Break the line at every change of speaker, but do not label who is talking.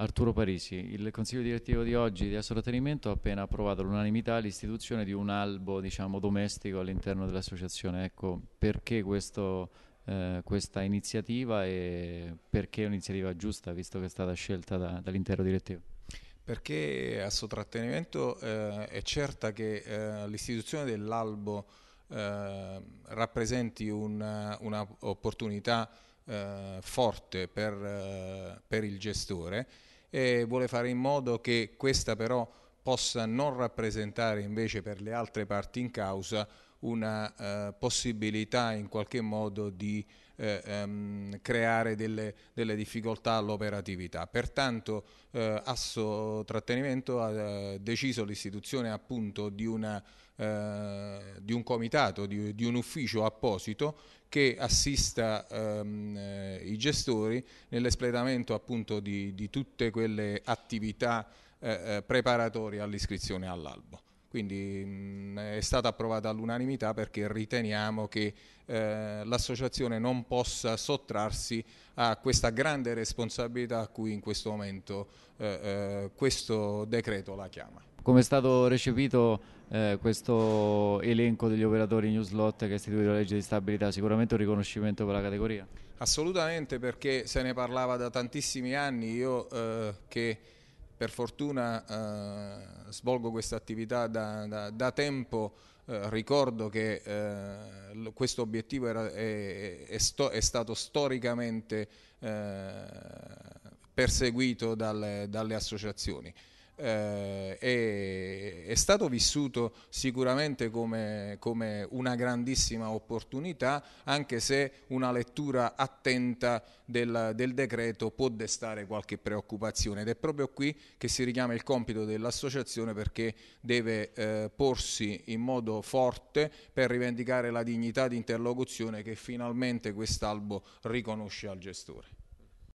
Arturo Parisi, il Consiglio direttivo di oggi di Assorattenimento ha appena approvato all'unanimità l'istituzione di un albo diciamo, domestico all'interno dell'associazione. Ecco, perché questo, eh, questa iniziativa e perché è un'iniziativa giusta, visto che è stata scelta da, dall'intero direttivo?
Perché Assotrattenimento eh, è certa che eh, l'istituzione dell'albo eh, rappresenti un'opportunità eh, forte per, eh, per il gestore e vuole fare in modo che questa però possa non rappresentare invece per le altre parti in causa una eh, possibilità in qualche modo di eh, ehm, creare delle, delle difficoltà all'operatività. Pertanto eh, Asso Trattenimento ha eh, deciso l'istituzione appunto di, una, eh, di un comitato, di, di, un ufficio apposito che assista ehm, eh, i gestori nell'espletamento appunto di, di, tutte quelle attività preparatorie all'iscrizione all'albo. Quindi mh, mm, è stata approvata all'unanimità perché riteniamo che eh, l'associazione non possa sottrarsi a questa grande responsabilità a cui in questo momento eh, eh questo decreto la chiama.
Come è stato recepito eh, questo elenco degli operatori new slot che istituito la legge di stabilità? Sicuramente un riconoscimento per la categoria?
Assolutamente perché se ne parlava da tantissimi anni, io eh, che per fortuna eh, svolgo questa attività da, da, da tempo, eh, ricordo che eh, questo obiettivo era, è, è, sto, è, stato storicamente eh, perseguito dalle, dalle associazioni. Eh, e è stato vissuto sicuramente come, come una grandissima opportunità, anche se una lettura attenta del, del, decreto può destare qualche preoccupazione ed è proprio qui che si richiama il compito dell'associazione perché deve eh, porsi in modo forte per rivendicare la dignità di interlocuzione che finalmente quest'albo riconosce al gestore.